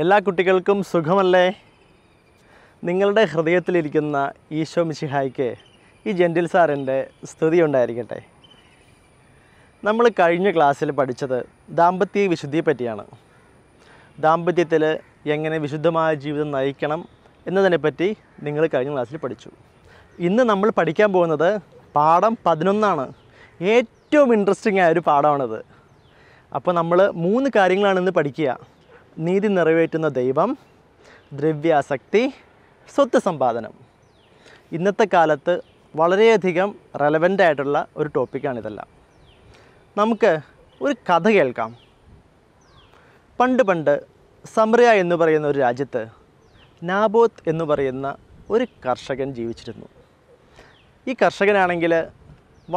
എല്ലാ കുട്ടികൾക്കും സുഖമല്ലേ നിങ്ങളുടെ ഹൃദയത്തിലിരിക്കുന്ന ഈശോ മിശിഹായ്ക്ക് ഈ ജെൻറ്റിൽ സാറിൻ്റെ സ്തുതി ഉണ്ടായിരിക്കട്ടെ നമ്മൾ കഴിഞ്ഞ ക്ലാസ്സിൽ പഠിച്ചത് ദാമ്പത്യ വിശുദ്ധിയെ പറ്റിയാണ് ദാമ്പത്യത്തിൽ എങ്ങനെ വിശുദ്ധമായ ജീവിതം നയിക്കണം എന്നതിനെപ്പറ്റി നിങ്ങൾ കഴിഞ്ഞ ക്ലാസ്സിൽ പഠിച്ചു ഇന്ന് നമ്മൾ പഠിക്കാൻ പോകുന്നത് പാഠം പതിനൊന്നാണ് ഏറ്റവും ഇൻട്രസ്റ്റിംഗ് ആയ ഒരു പാഠമാണിത് അപ്പോൾ നമ്മൾ മൂന്ന് കാര്യങ്ങളാണ് ഇന്ന് പഠിക്കുക നീതി നിറവേറ്റുന്ന ദൈവം ദ്രവ്യാസക്തി സ്വത്ത് സമ്പാദനം ഇന്നത്തെ കാലത്ത് വളരെയധികം റെലവൻ്റ് ആയിട്ടുള്ള ഒരു ടോപ്പിക്കാണിതെല്ലാം നമുക്ക് ഒരു കഥ കേൾക്കാം പണ്ട് പണ്ട് സമ്രിയ എന്ന് പറയുന്ന ഒരു രാജ്യത്ത് നാബോത്ത് എന്ന് പറയുന്ന ഒരു കർഷകൻ ജീവിച്ചിരുന്നു ഈ കർഷകനാണെങ്കിൽ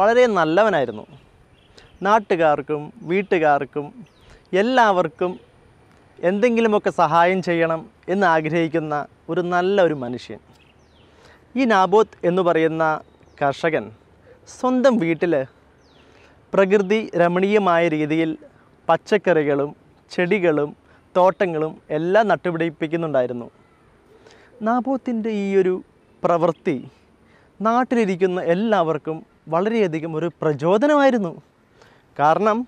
വളരെ നല്ലവനായിരുന്നു നാട്ടുകാർക്കും വീട്ടുകാർക്കും എല്ലാവർക്കും എന്തെങ്കിലുമൊക്കെ സഹായം ചെയ്യണം എന്ന് ആഗ്രഹിക്കുന്ന ഒരു നല്ല ഒരു മനുഷ്യൻ ഈ നാബോത്ത് എന്ന് പറയുന്ന കർഷകൻ സ്വന്തം വീട്ടിൽ പ്രകൃതി രമണീയമായ രീതിയിൽ പച്ചക്കറികളും ചെടികളും തോട്ടങ്ങളും എല്ലാം നട്ടുപിടിപ്പിക്കുന്നുണ്ടായിരുന്നു നാബോത്തിൻ്റെ ഈ ഒരു പ്രവൃത്തി നാട്ടിലിരിക്കുന്ന എല്ലാവർക്കും വളരെയധികം ഒരു പ്രചോദനമായിരുന്നു കാരണം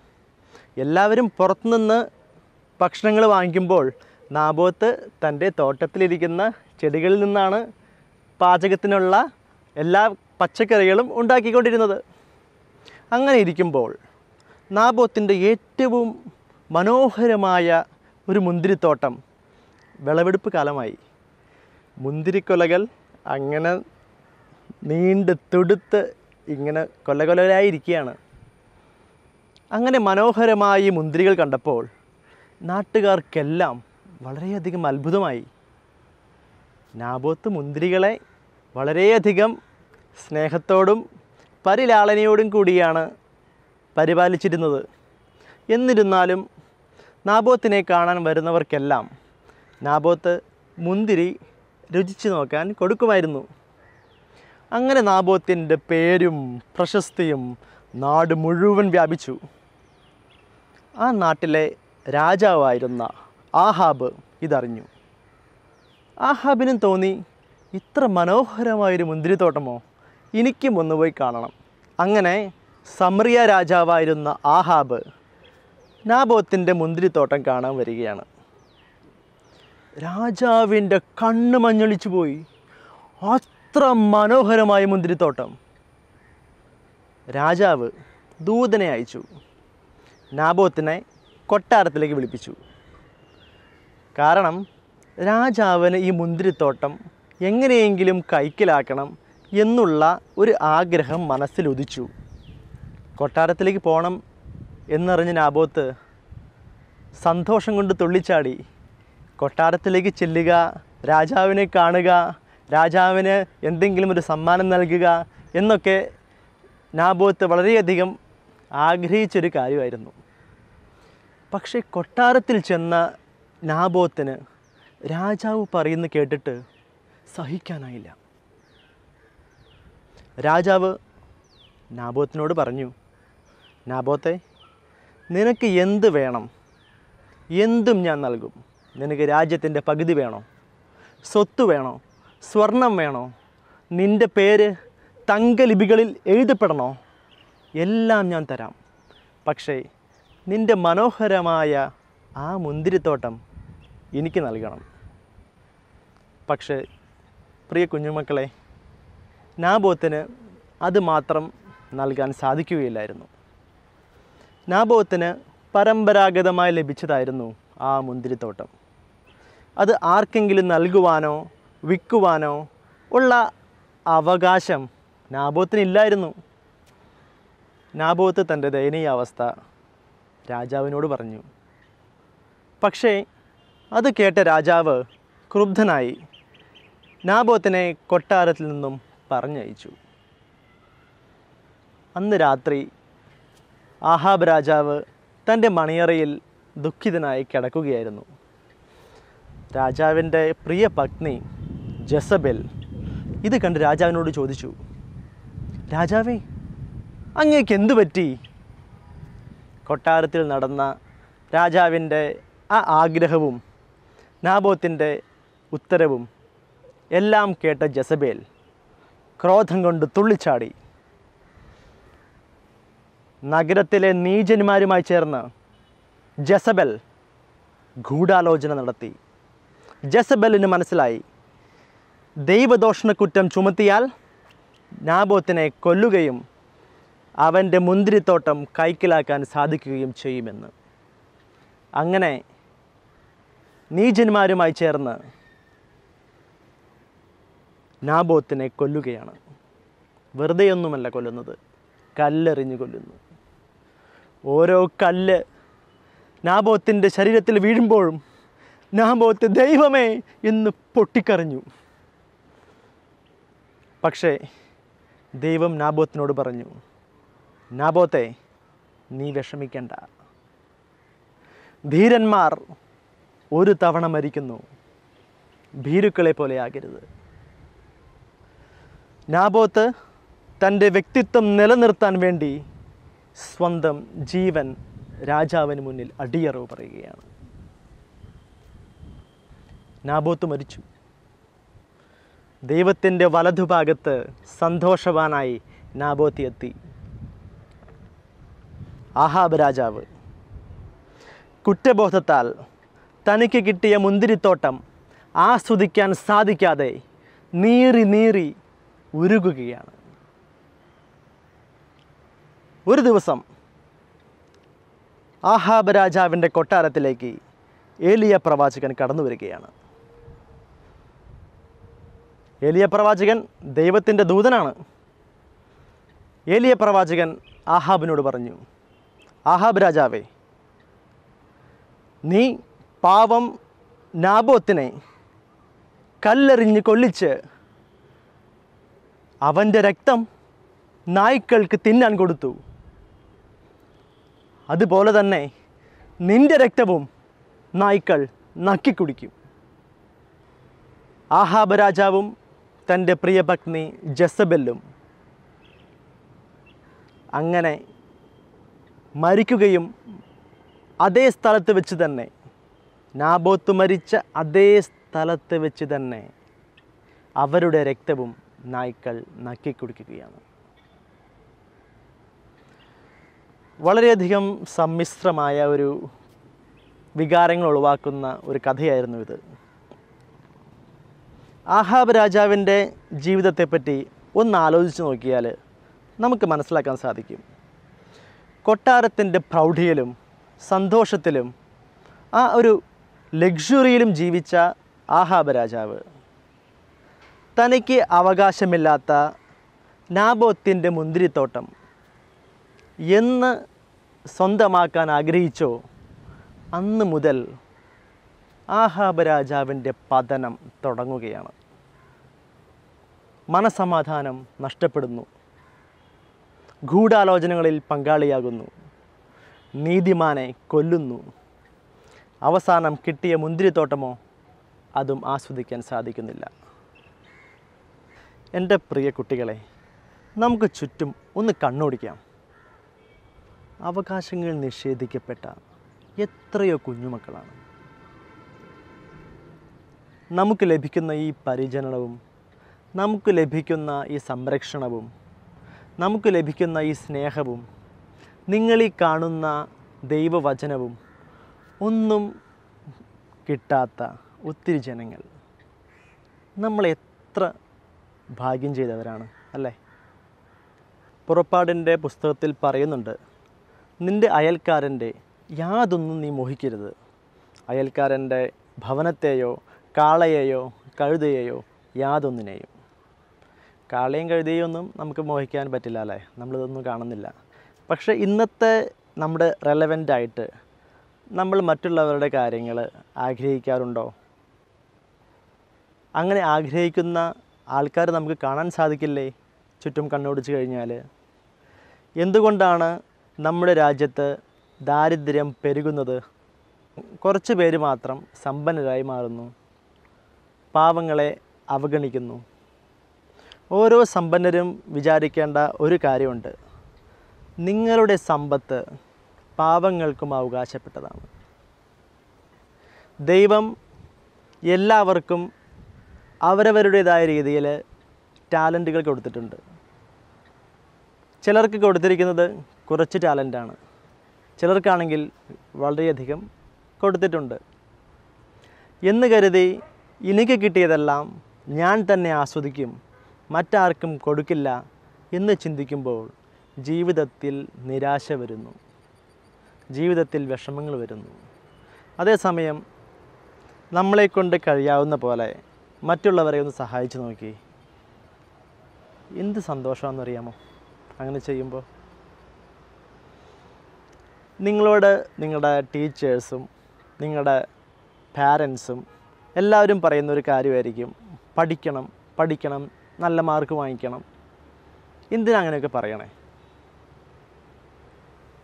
എല്ലാവരും പുറത്തുനിന്ന് ഭക്ഷണങ്ങൾ വാങ്ങിക്കുമ്പോൾ നാബോത്ത് തൻ്റെ തോട്ടത്തിലിരിക്കുന്ന ചെടികളിൽ നിന്നാണ് പാചകത്തിനുള്ള എല്ലാ പച്ചക്കറികളും ഉണ്ടാക്കിക്കൊണ്ടിരുന്നത് അങ്ങനെ ഇരിക്കുമ്പോൾ നാബോത്തിൻ്റെ ഏറ്റവും മനോഹരമായ ഒരു മുന്തിരിത്തോട്ടം വിളവെടുപ്പ് കാലമായി മുന്തിരിക്കൊലകൾ അങ്ങനെ നീണ്ട് തൊടുത്ത് ഇങ്ങനെ കൊലകൊലരായിരിക്കുകയാണ് അങ്ങനെ മനോഹരമായി മുന്തിരികൾ കണ്ടപ്പോൾ നാട്ടുകാർക്കെല്ലാം വളരെയധികം അത്ഭുതമായി നാബോത്ത് മുന്തിരികളെ വളരെയധികം സ്നേഹത്തോടും പരിലാളനയോടും കൂടിയാണ് പരിപാലിച്ചിരുന്നത് എന്നിരുന്നാലും നാബോത്തിനെ കാണാൻ വരുന്നവർക്കെല്ലാം നാബോത്ത് മുന്തിരി രുചിച്ചു നോക്കാൻ കൊടുക്കുമായിരുന്നു അങ്ങനെ നാബോത്തിൻ്റെ പേരും പ്രശസ്തിയും നാട് മുഴുവൻ വ്യാപിച്ചു ആ നാട്ടിലെ രാജാവായിരുന്ന ആഹാബ് ഇതറിഞ്ഞു ആഹാബിനും തോന്നി ഇത്ര മനോഹരമായൊരു മുന്തിരിത്തോട്ടമോ എനിക്കും ഒന്ന് പോയി കാണണം അങ്ങനെ സമറിയ രാജാവായിരുന്ന ആഹാബ് നാബോത്തിൻ്റെ മുന്തിരിത്തോട്ടം കാണാൻ വരികയാണ് രാജാവിൻ്റെ കണ്ണ് മഞ്ഞളിച്ചു പോയി അത്ര മനോഹരമായ മുന്തിരിത്തോട്ടം രാജാവ് ദൂതനെ അയച്ചു നാബോത്തിനെ കൊട്ടാരത്തിലേക്ക് വിളിപ്പിച്ചു കാരണം രാജാവിന് ഈ മുന്തിരിത്തോട്ടം എങ്ങനെയെങ്കിലും കൈക്കലാക്കണം എന്നുള്ള ഒരു ആഗ്രഹം മനസ്സിലൊതിച്ചു കൊട്ടാരത്തിലേക്ക് പോകണം എന്നറിഞ്ഞ നാബോത്ത് സന്തോഷം കൊണ്ട് തുള്ളിച്ചാടി കൊട്ടാരത്തിലേക്ക് ചെല്ലുക രാജാവിനെ കാണുക രാജാവിന് എന്തെങ്കിലും ഒരു സമ്മാനം നൽകുക എന്നൊക്കെ നാബോത്ത് വളരെയധികം ആഗ്രഹിച്ചൊരു കാര്യമായിരുന്നു പക്ഷേ കൊട്ടാരത്തിൽ ചെന്ന നാബോത്തിന് രാജാവ് പറയുന്നു കേട്ടിട്ട് സഹിക്കാനായില്ല രാജാവ് നാബോത്തിനോട് പറഞ്ഞു നാബോത്തെ നിനക്ക് എന്ത് വേണം എന്തും ഞാൻ നൽകും നിനക്ക് രാജ്യത്തിൻ്റെ പകുതി വേണോ സ്വത്ത് വേണോ സ്വർണം വേണോ നിൻ്റെ പേര് തങ്കലിപികളിൽ എഴുതപ്പെടണോ എല്ലാം ഞാൻ തരാം പക്ഷേ നിൻ്റെ മനോഹരമായ ആ മുന്തിരിത്തോട്ടം എനിക്ക് നൽകണം പക്ഷേ പ്രിയ കുഞ്ഞുമക്കളെ നാബോത്തിന് അത് മാത്രം നൽകാൻ സാധിക്കുകയില്ലായിരുന്നു നാബോത്തിന് പരമ്പരാഗതമായി ലഭിച്ചതായിരുന്നു ആ മുന്തിരിത്തോട്ടം അത് ആർക്കെങ്കിലും നൽകുവാനോ വിൽക്കുവാനോ ഉള്ള അവകാശം നാബോത്തിനില്ലായിരുന്നു നാബോത്ത് തൻ്റെ ദയനീയ അവസ്ഥ രാജാവിനോട് പറഞ്ഞു പക്ഷേ അത് കേട്ട രാജാവ് ക്രുബ്ധനായി നാബോത്തിനെ കൊട്ടാരത്തിൽ നിന്നും പറഞ്ഞയച്ചു അന്ന് രാത്രി ആഹാബ് രാജാവ് തൻ്റെ മണിയറയിൽ ദുഃഖിതനായി കിടക്കുകയായിരുന്നു രാജാവിൻ്റെ പ്രിയ പത്നി ജസബെൽ ഇത് കണ്ട് രാജാവിനോട് ചോദിച്ചു രാജാവേ അങ്ങേക്ക് എന്തു പറ്റി കൊട്ടാരത്തിൽ നടന്ന രാജാവിൻ്റെ ആ ആഗ്രഹവും നാബോത്തിൻ്റെ ഉത്തരവും എല്ലാം കേട്ട ജസബേൽ ക്രോധം കൊണ്ട് തുള്ളിച്ചാടി നഗരത്തിലെ നീചന്മാരുമായി ചേർന്ന് ജസബൽ ഗൂഢാലോചന നടത്തി ജസബലിന് മനസ്സിലായി ദൈവദോഷണക്കുറ്റം ചുമത്തിയാൽ നാബോത്തിനെ കൊല്ലുകയും അവൻ്റെ മുന്തിരിത്തോട്ടം കൈക്കലാക്കാൻ സാധിക്കുകയും ചെയ്യുമെന്ന് അങ്ങനെ നീചന്മാരുമായി ചേർന്ന് നാബോത്തിനെ കൊല്ലുകയാണ് വെറുതെയൊന്നുമല്ല കൊല്ലുന്നത് കല്ലെറിഞ്ഞു കൊല്ലുന്നു ഓരോ കല്ല് നാബോത്തിൻ്റെ ശരീരത്തിൽ വീഴുമ്പോഴും നാബോത്ത് ദൈവമേ എന്ന് പൊട്ടിക്കറിഞ്ഞു പക്ഷേ ദൈവം നാബോത്തിനോട് പറഞ്ഞു നാബോത്തെ നീ വിഷമിക്കണ്ട ധീരന്മാർ ഒരു തവണ മരിക്കുന്നു ഭീരുക്കളെ പോലെയാകരുത് നാബോത്ത് തൻ്റെ വ്യക്തിത്വം നിലനിർത്താൻ വേണ്ടി സ്വന്തം ജീവൻ രാജാവിന് മുന്നിൽ അടിയറവ് പറയുകയാണ് നാബോത്ത് മരിച്ചു ദൈവത്തിൻ്റെ വലതുഭാഗത്ത് സന്തോഷവാനായി നാബോത്തി എത്തി ആഹാബ് രാജാവ് കുറ്റബോധത്താൽ തനിക്ക് കിട്ടിയ മുന്തിരിത്തോട്ടം ആസ്വദിക്കാൻ സാധിക്കാതെ നീറി നീറി ഉരുകുകയാണ് ഒരു ദിവസം ആഹാബ് രാജാവിൻ്റെ കൊട്ടാരത്തിലേക്ക് ഏലിയ പ്രവാചകൻ കടന്നു വരികയാണ് ഏലിയ പ്രവാചകൻ ദൈവത്തിൻ്റെ ദൂതനാണ് ഏലിയ പ്രവാചകൻ ആഹാബിനോട് പറഞ്ഞു ആഹാബ് രാജാവേ നീ പാവം നാബോത്തിനെ കല്ലെറിഞ്ഞ് കൊള്ളിച്ച് അവൻ്റെ രക്തം നായ്ക്കൾക്ക് തിന്നാൻ കൊടുത്തു അതുപോലെ തന്നെ നിൻ്റെ രക്തവും നായ്ക്കൾ നക്കിക്കുടിക്കും ആഹാബ് രാജാവും തൻ്റെ പ്രിയപത്നി ജസബെല്ലും അങ്ങനെ മരിക്കുകയും അതേ സ്ഥലത്ത് വെച്ച് തന്നെ നാബോത്ത് മരിച്ച അതേ സ്ഥലത്ത് വെച്ച് തന്നെ അവരുടെ രക്തവും നായ്ക്കൾ നക്കിക്കുടിക്കുകയാണ് വളരെയധികം സമ്മിശ്രമായ ഒരു വികാരങ്ങൾ ഉളവാക്കുന്ന ഒരു കഥയായിരുന്നു ഇത് ആഹാബ് രാജാവിൻ്റെ ജീവിതത്തെപ്പറ്റി ഒന്ന് ആലോചിച്ച് നോക്കിയാൽ നമുക്ക് മനസ്സിലാക്കാൻ സാധിക്കും കൊട്ടാരത്തിൻ്റെ പ്രൗഢിയിലും സന്തോഷത്തിലും ആ ഒരു ലക്ഷറിയിലും ജീവിച്ച ആഹാബ രാജാവ് തനിക്ക് അവകാശമില്ലാത്ത നാബോത്തിൻ്റെ മുന്തിരിത്തോട്ടം എന്ന് സ്വന്തമാക്കാൻ ആഗ്രഹിച്ചോ അന്ന് മുതൽ ആഹാബ പതനം തുടങ്ങുകയാണ് മനസമാധാനം നഷ്ടപ്പെടുന്നു ഗൂഢാലോചനകളിൽ പങ്കാളിയാകുന്നു നീതിമാനെ കൊല്ലുന്നു അവസാനം കിട്ടിയ മുന്തിരിത്തോട്ടമോ അതും ആസ്വദിക്കാൻ സാധിക്കുന്നില്ല എൻ്റെ പ്രിയ കുട്ടികളെ നമുക്ക് ചുറ്റും ഒന്ന് കണ്ണോടിക്കാം അവകാശങ്ങൾ നിഷേധിക്കപ്പെട്ട എത്രയോ കുഞ്ഞുമക്കളാണ് നമുക്ക് ലഭിക്കുന്ന ഈ പരിചരണവും നമുക്ക് ലഭിക്കുന്ന ഈ സംരക്ഷണവും നമുക്ക് ലഭിക്കുന്ന ഈ സ്നേഹവും നിങ്ങളീ കാണുന്ന ദൈവവചനവും ഒന്നും കിട്ടാത്ത ഒത്തിരി ജനങ്ങൾ നമ്മൾ എത്ര ഭാഗ്യം ചെയ്തവരാണ് അല്ലേ പുറപ്പാടിൻ്റെ പുസ്തകത്തിൽ പറയുന്നുണ്ട് നിൻ്റെ അയൽക്കാരൻ്റെ യാതൊന്നും നീ മോഹിക്കരുത് അയൽക്കാരൻ്റെ ഭവനത്തെയോ കാളയെയോ കഴുതയെയോ യാതൊന്നിനെയോ കാളയും കഴുതിയൊന്നും നമുക്ക് മോഹിക്കാൻ പറ്റില്ല അല്ലേ നമ്മളിതൊന്നും കാണുന്നില്ല പക്ഷേ ഇന്നത്തെ നമ്മുടെ റെലവൻ്റ് ആയിട്ട് നമ്മൾ മറ്റുള്ളവരുടെ കാര്യങ്ങൾ ആഗ്രഹിക്കാറുണ്ടോ അങ്ങനെ ആഗ്രഹിക്കുന്ന ആൾക്കാർ നമുക്ക് കാണാൻ സാധിക്കില്ലേ ചുറ്റും കണ്ണോടിച്ച് കഴിഞ്ഞാൽ എന്തുകൊണ്ടാണ് നമ്മുടെ രാജ്യത്ത് ദാരിദ്ര്യം പെരുകുന്നത് കുറച്ച് പേര് മാത്രം സമ്പന്നരായി മാറുന്നു പാവങ്ങളെ അവഗണിക്കുന്നു ഓരോ സമ്പന്നരും വിചാരിക്കേണ്ട ഒരു കാര്യമുണ്ട് നിങ്ങളുടെ സമ്പത്ത് പാവങ്ങൾക്കും അവകാശപ്പെട്ടതാണ് ദൈവം എല്ലാവർക്കും അവരവരുടേതായ രീതിയിൽ ടാലൻറ്റുകൾ കൊടുത്തിട്ടുണ്ട് ചിലർക്ക് കൊടുത്തിരിക്കുന്നത് കുറച്ച് ടാലൻ്റാണ് ചിലർക്കാണെങ്കിൽ വളരെയധികം കൊടുത്തിട്ടുണ്ട് എന്ന് കരുതി എനിക്ക് കിട്ടിയതെല്ലാം ഞാൻ തന്നെ ആസ്വദിക്കും മറ്റാർക്കും കൊടുക്കില്ല എന്ന് ചിന്തിക്കുമ്പോൾ ജീവിതത്തിൽ നിരാശ വരുന്നു ജീവിതത്തിൽ വിഷമങ്ങൾ വരുന്നു അതേസമയം നമ്മളെക്കൊണ്ട് കഴിയാവുന്ന പോലെ മറ്റുള്ളവരെ ഒന്ന് സഹായിച്ചു നോക്കി എന്ത് സന്തോഷമാണെന്നറിയാമോ അങ്ങനെ ചെയ്യുമ്പോൾ നിങ്ങളോട് നിങ്ങളുടെ ടീച്ചേഴ്സും നിങ്ങളുടെ പാരൻസും എല്ലാവരും പറയുന്ന ഒരു കാര്യമായിരിക്കും പഠിക്കണം പഠിക്കണം നല്ല മാർക്ക് വാങ്ങിക്കണം എന്തിനാ അങ്ങനെയൊക്കെ പറയണേ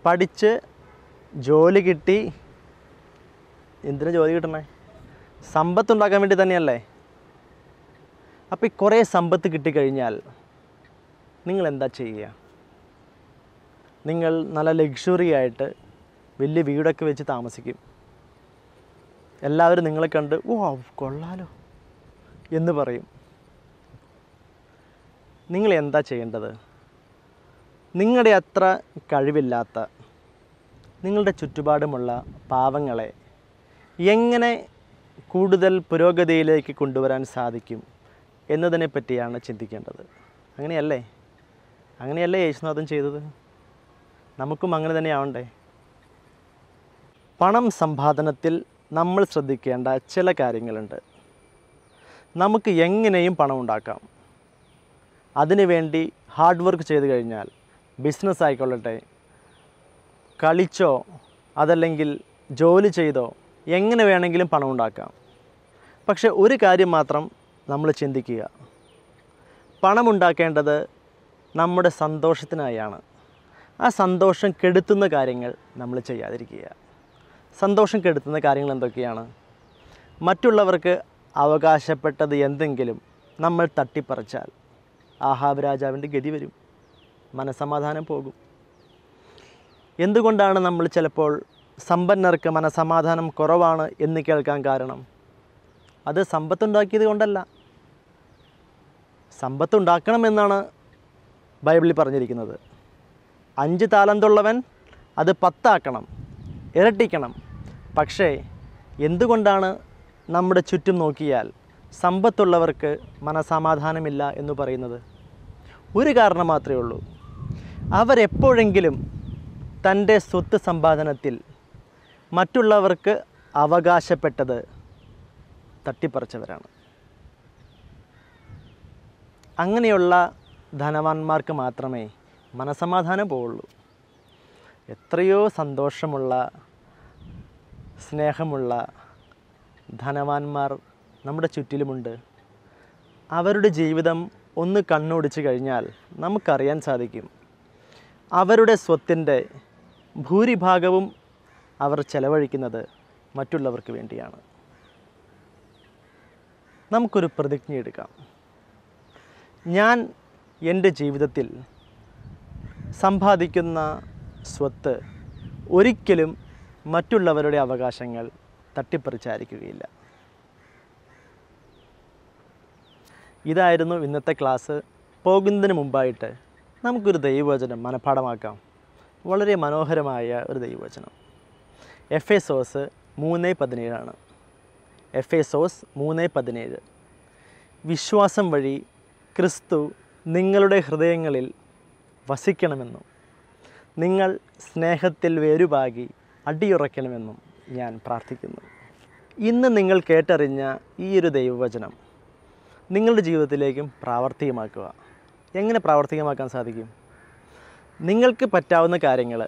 പഠിച്ച് ജോലി കിട്ടി എന്തിനാ ജോലി കിട്ടണേ ഉണ്ടാക്കാൻ വേണ്ടി തന്നെയല്ലേ അപ്പോൾ ഈ കുറേ സമ്പത്ത് കിട്ടിക്കഴിഞ്ഞാൽ നിങ്ങൾ എന്താ ചെയ്യുക നിങ്ങൾ നല്ല ലക്ഷറി ആയിട്ട് വലിയ വീടൊക്കെ വെച്ച് താമസിക്കും എല്ലാവരും നിങ്ങളെ കണ്ട് ഓ കൊള്ളാലോ എന്ന് പറയും നിങ്ങൾ എന്താ ചെയ്യേണ്ടത് നിങ്ങളുടെ അത്ര കഴിവില്ലാത്ത നിങ്ങളുടെ ചുറ്റുപാടുമുള്ള പാവങ്ങളെ എങ്ങനെ കൂടുതൽ പുരോഗതിയിലേക്ക് കൊണ്ടുവരാൻ സാധിക്കും എന്നതിനെ പറ്റിയാണ് ചിന്തിക്കേണ്ടത് അങ്ങനെയല്ലേ അങ്ങനെയല്ലേ യേശുനാഥൻ ചെയ്തത് നമുക്കും അങ്ങനെ തന്നെയാവണ്ടേ പണം സമ്പാദനത്തിൽ നമ്മൾ ശ്രദ്ധിക്കേണ്ട ചില കാര്യങ്ങളുണ്ട് നമുക്ക് എങ്ങനെയും പണം ഉണ്ടാക്കാം അതിനുവേണ്ടി ഹാർഡ് വർക്ക് ചെയ്തു കഴിഞ്ഞാൽ ബിസിനസ് ആയിക്കൊള്ളട്ടെ കളിച്ചോ അതല്ലെങ്കിൽ ജോലി ചെയ്തോ എങ്ങനെ വേണമെങ്കിലും പണം ഉണ്ടാക്കാം പക്ഷെ ഒരു കാര്യം മാത്രം നമ്മൾ ചിന്തിക്കുക പണമുണ്ടാക്കേണ്ടത് നമ്മുടെ സന്തോഷത്തിനായാണ് ആ സന്തോഷം കെടുത്തുന്ന കാര്യങ്ങൾ നമ്മൾ ചെയ്യാതിരിക്കുക സന്തോഷം കെടുത്തുന്ന കാര്യങ്ങൾ എന്തൊക്കെയാണ് മറ്റുള്ളവർക്ക് അവകാശപ്പെട്ടത് എന്തെങ്കിലും നമ്മൾ തട്ടിപ്പറിച്ചാൽ ആഹാബ് രാജാവിൻ്റെ ഗതി വരും മനസമാധാനം പോകും എന്തുകൊണ്ടാണ് നമ്മൾ ചിലപ്പോൾ സമ്പന്നർക്ക് മനസമാധാനം കുറവാണ് എന്ന് കേൾക്കാൻ കാരണം അത് സമ്പത്തുണ്ടാക്കിയത് കൊണ്ടല്ല സമ്പത്തുണ്ടാക്കണമെന്നാണ് ബൈബിളിൽ പറഞ്ഞിരിക്കുന്നത് അഞ്ച് താലന്തുള്ളവൻ അത് പത്താക്കണം ഇരട്ടിക്കണം പക്ഷേ എന്തുകൊണ്ടാണ് നമ്മുടെ ചുറ്റും നോക്കിയാൽ സമ്പത്തുള്ളവർക്ക് മനസമാധാനമില്ല എന്ന് പറയുന്നത് ഒരു കാരണം മാത്രമേ ഉള്ളൂ അവരെപ്പോഴെങ്കിലും തൻ്റെ സ്വത്ത് സമ്പാദനത്തിൽ മറ്റുള്ളവർക്ക് അവകാശപ്പെട്ടത് തട്ടിപ്പറിച്ചവരാണ് അങ്ങനെയുള്ള ധനവാന്മാർക്ക് മാത്രമേ മനസമാധാനം പോവുള്ളൂ എത്രയോ സന്തോഷമുള്ള സ്നേഹമുള്ള ധനവാന്മാർ നമ്മുടെ ചുറ്റിലുമുണ്ട് അവരുടെ ജീവിതം ഒന്ന് കണ്ണോടിച്ച് കഴിഞ്ഞാൽ നമുക്കറിയാൻ സാധിക്കും അവരുടെ സ്വത്തിൻ്റെ ഭൂരിഭാഗവും അവർ ചെലവഴിക്കുന്നത് മറ്റുള്ളവർക്ക് വേണ്ടിയാണ് നമുക്കൊരു പ്രതിജ്ഞ എടുക്കാം ഞാൻ എൻ്റെ ജീവിതത്തിൽ സമ്പാദിക്കുന്ന സ്വത്ത് ഒരിക്കലും മറ്റുള്ളവരുടെ അവകാശങ്ങൾ തട്ടിപ്പറിച്ചായിരിക്കുകയില്ല ഇതായിരുന്നു ഇന്നത്തെ ക്ലാസ് പോകുന്നതിന് മുമ്പായിട്ട് നമുക്കൊരു ദൈവവചനം മനഃപാഠമാക്കാം വളരെ മനോഹരമായ ഒരു ദൈവവചനം എഫ് എ സോസ് മൂന്ന് പതിനേഴാണ് എഫ് എ സോസ് മൂന്ന് പതിനേഴ് വിശ്വാസം വഴി ക്രിസ്തു നിങ്ങളുടെ ഹൃദയങ്ങളിൽ വസിക്കണമെന്നും നിങ്ങൾ സ്നേഹത്തിൽ വേരുപാകി അടിയുറയ്ക്കണമെന്നും ഞാൻ പ്രാർത്ഥിക്കുന്നു ഇന്ന് നിങ്ങൾ കേട്ടറിഞ്ഞ ഈ ഒരു ദൈവവചനം നിങ്ങളുടെ ജീവിതത്തിലേക്കും പ്രാവർത്തികമാക്കുക എങ്ങനെ പ്രാവർത്തികമാക്കാൻ സാധിക്കും നിങ്ങൾക്ക് പറ്റാവുന്ന കാര്യങ്ങൾ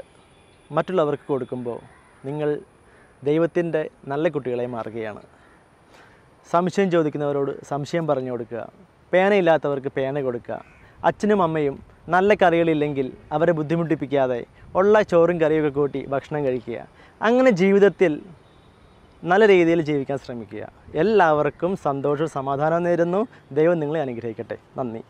മറ്റുള്ളവർക്ക് കൊടുക്കുമ്പോൾ നിങ്ങൾ ദൈവത്തിൻ്റെ നല്ല കുട്ടികളെ മാറുകയാണ് സംശയം ചോദിക്കുന്നവരോട് സംശയം പറഞ്ഞു കൊടുക്കുക പേനയില്ലാത്തവർക്ക് പേന കൊടുക്കുക അച്ഛനും അമ്മയും നല്ല കറികളില്ലെങ്കിൽ അവരെ ബുദ്ധിമുട്ടിപ്പിക്കാതെ ഉള്ള ചോറും കറിയൊക്കെ കൂട്ടി ഭക്ഷണം കഴിക്കുക അങ്ങനെ ജീവിതത്തിൽ നല്ല രീതിയിൽ ജീവിക്കാൻ ശ്രമിക്കുക എല്ലാവർക്കും സന്തോഷവും സമാധാനം നേരുന്നു ദൈവം നിങ്ങളെ അനുഗ്രഹിക്കട്ടെ നന്ദി